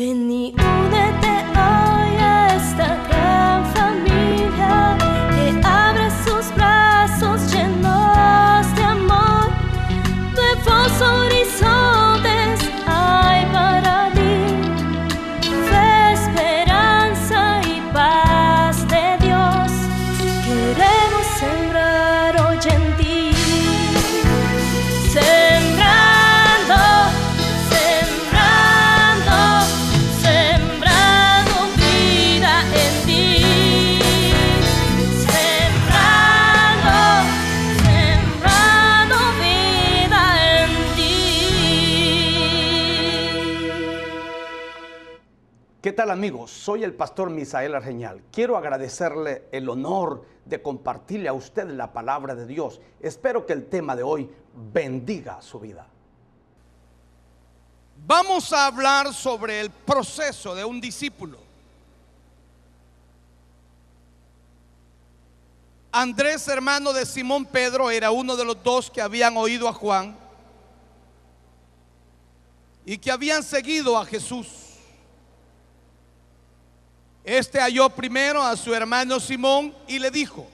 为你无奈。¿Qué tal amigos? Soy el pastor Misael Arreñal. Quiero agradecerle el honor de compartirle a usted la palabra de Dios. Espero que el tema de hoy bendiga su vida. Vamos a hablar sobre el proceso de un discípulo. Andrés, hermano de Simón Pedro, era uno de los dos que habían oído a Juan y que habían seguido a Jesús. Este halló primero a su hermano Simón y le dijo,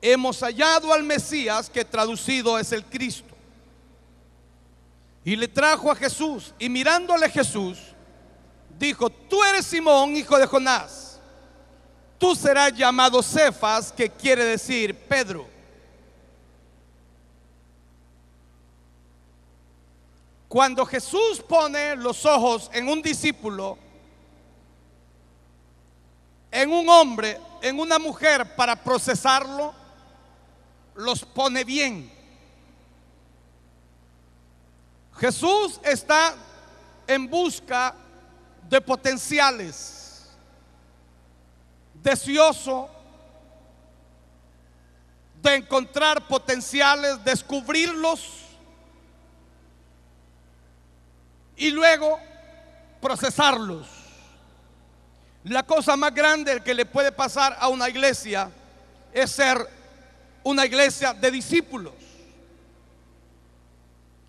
hemos hallado al Mesías que traducido es el Cristo. Y le trajo a Jesús y mirándole Jesús, dijo, tú eres Simón, hijo de Jonás, tú serás llamado Cefas, que quiere decir Pedro. Cuando Jesús pone los ojos en un discípulo, en un hombre, en una mujer, para procesarlo, los pone bien. Jesús está en busca de potenciales, deseoso de encontrar potenciales, descubrirlos y luego procesarlos. La cosa más grande que le puede pasar a una iglesia es ser una iglesia de discípulos.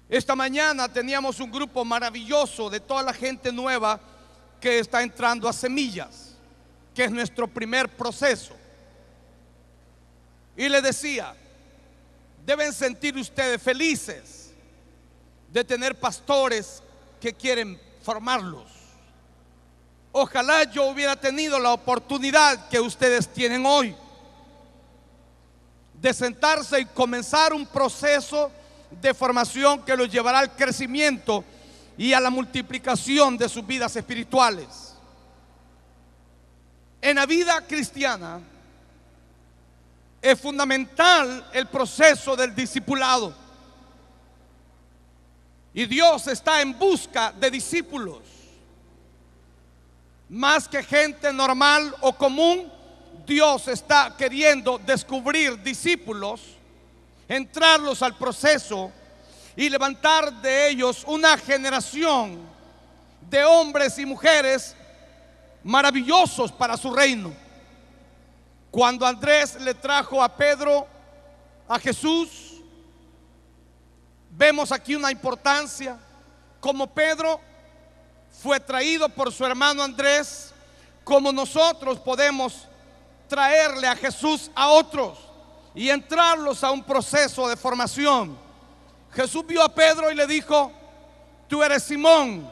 Esta mañana teníamos un grupo maravilloso de toda la gente nueva que está entrando a semillas, que es nuestro primer proceso. Y le decía, deben sentir ustedes felices de tener pastores que quieren formarlos. Ojalá yo hubiera tenido la oportunidad que ustedes tienen hoy de sentarse y comenzar un proceso de formación que los llevará al crecimiento y a la multiplicación de sus vidas espirituales. En la vida cristiana es fundamental el proceso del discipulado. Y Dios está en busca de discípulos. Más que gente normal o común, Dios está queriendo descubrir discípulos, entrarlos al proceso y levantar de ellos una generación de hombres y mujeres maravillosos para su reino. Cuando Andrés le trajo a Pedro a Jesús, vemos aquí una importancia, como Pedro fue traído por su hermano Andrés, como nosotros podemos traerle a Jesús a otros y entrarlos a un proceso de formación. Jesús vio a Pedro y le dijo, tú eres Simón,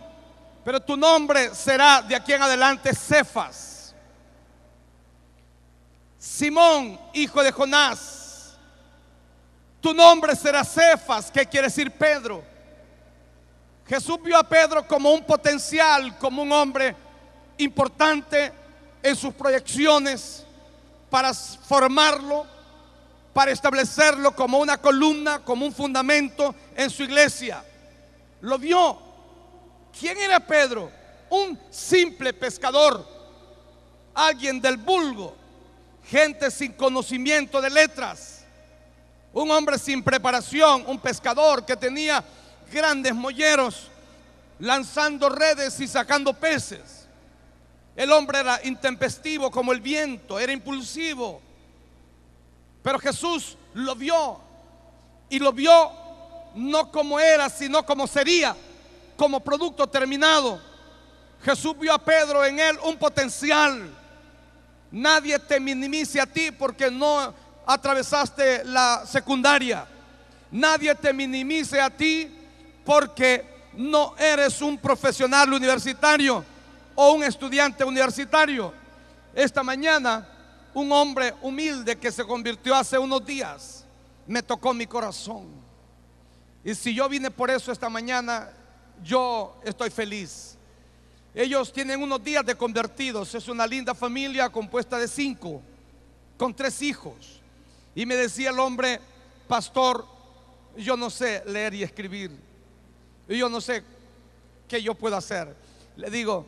pero tu nombre será de aquí en adelante Cefas. Simón, hijo de Jonás, tu nombre será Cefas, que quiere decir Pedro Jesús vio a Pedro como un potencial, como un hombre importante en sus proyecciones para formarlo, para establecerlo como una columna, como un fundamento en su iglesia. Lo vio. ¿Quién era Pedro? Un simple pescador, alguien del vulgo, gente sin conocimiento de letras, un hombre sin preparación, un pescador que tenía grandes molleros lanzando redes y sacando peces. El hombre era intempestivo como el viento, era impulsivo. Pero Jesús lo vio y lo vio no como era, sino como sería, como producto terminado. Jesús vio a Pedro en él un potencial. Nadie te minimice a ti porque no atravesaste la secundaria. Nadie te minimice a ti porque no eres un profesional universitario o un estudiante universitario. Esta mañana, un hombre humilde que se convirtió hace unos días me tocó mi corazón. Y si yo vine por eso esta mañana, yo estoy feliz. Ellos tienen unos días de convertidos. Es una linda familia compuesta de cinco, con tres hijos. Y me decía el hombre, pastor, yo no sé leer y escribir. Y yo no sé qué yo puedo hacer. Le digo,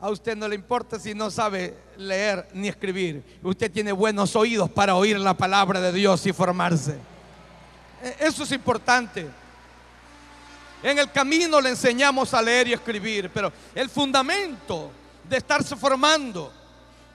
a usted no le importa si no sabe leer ni escribir. Usted tiene buenos oídos para oír la palabra de Dios y formarse. E, eso es importante. En el camino le enseñamos a leer y escribir, pero el fundamento de estarse formando,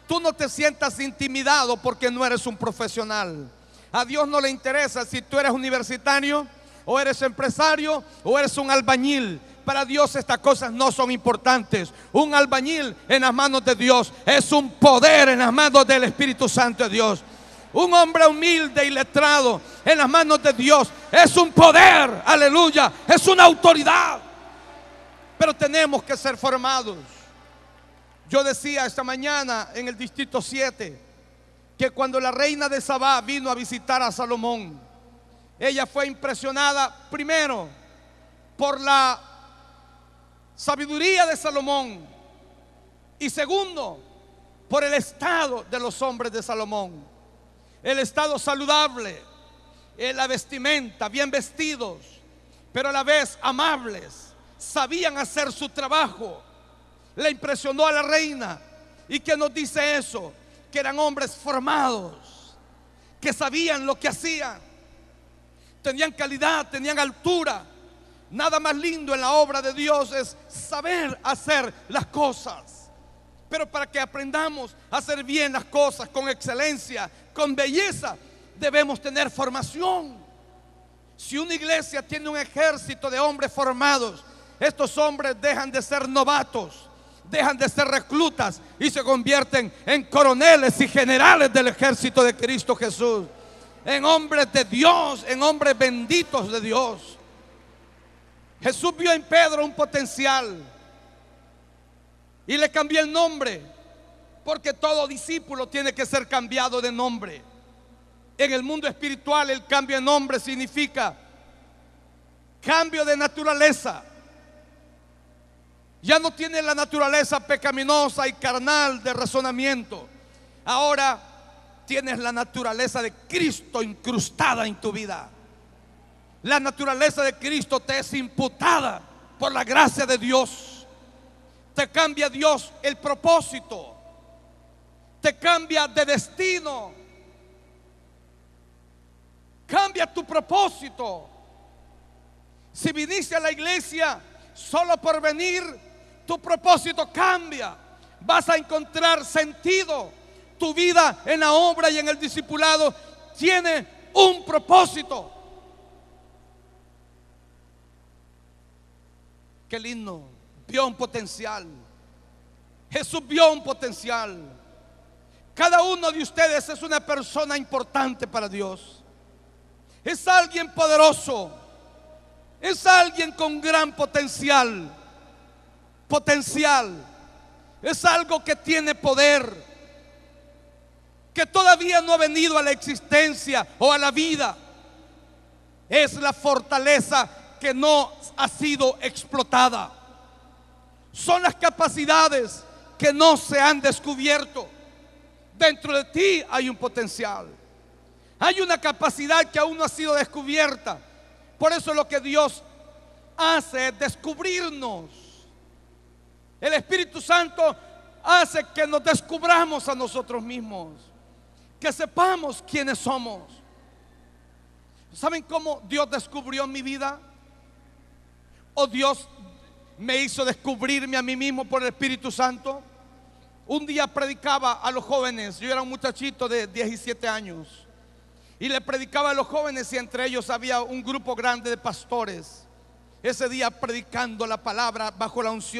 tú no te sientas intimidado porque no eres un profesional. A Dios no le interesa si tú eres universitario o eres empresario o eres un albañil. Para Dios estas cosas no son importantes. Un albañil en las manos de Dios es un poder en las manos del Espíritu Santo de Dios. Un hombre humilde y letrado en las manos de Dios es un poder, aleluya, es una autoridad. Pero tenemos que ser formados. Yo decía esta mañana en el distrito 7 que cuando la reina de Sabá vino a visitar a Salomón, ella fue impresionada primero por la sabiduría de Salomón y segundo por el estado de los hombres de Salomón. El estado saludable, eh, la vestimenta, bien vestidos, pero a la vez amables, sabían hacer su trabajo. Le impresionó a la reina. ¿Y que nos dice eso? Que eran hombres formados, que sabían lo que hacían tenían calidad, tenían altura. Nada más lindo en la obra de Dios es saber hacer las cosas. Pero para que aprendamos a hacer bien las cosas con excelencia, con belleza, debemos tener formación. Si una iglesia tiene un ejército de hombres formados, estos hombres dejan de ser novatos, dejan de ser reclutas y se convierten en coroneles y generales del ejército de Cristo Jesús en hombres de Dios, en hombres benditos de Dios. Jesús vio en Pedro un potencial y le cambió el nombre, porque todo discípulo tiene que ser cambiado de nombre. En el mundo espiritual el cambio de nombre significa cambio de naturaleza. Ya no tiene la naturaleza pecaminosa y carnal de razonamiento. Ahora tienes la naturaleza de Cristo incrustada en tu vida. La naturaleza de Cristo te es imputada por la gracia de Dios. Te cambia Dios el propósito. Te cambia de destino. Cambia tu propósito. Si viniste a la iglesia solo por venir, tu propósito cambia. Vas a encontrar sentido tu vida en la obra y en el discipulado tiene un propósito. Qué lindo. Vio un potencial. Jesús vio un potencial. Cada uno de ustedes es una persona importante para Dios. Es alguien poderoso. Es alguien con gran potencial. Potencial. Es algo que tiene poder que todavía no ha venido a la existencia o a la vida. Es la fortaleza que no ha sido explotada. Son las capacidades que no se han descubierto. Dentro de ti hay un potencial. Hay una capacidad que aún no ha sido descubierta. Por eso lo que Dios hace es descubrirnos. El Espíritu Santo hace que nos descubramos a nosotros mismos que sepamos quiénes somos. ¿Saben cómo Dios descubrió mi vida? ¿O Dios me hizo descubrirme a mí mismo por el Espíritu Santo? Un día predicaba a los jóvenes, yo era un muchachito de 17 años, y le predicaba a los jóvenes y entre ellos había un grupo grande de pastores. Ese día predicando la palabra bajo la unción.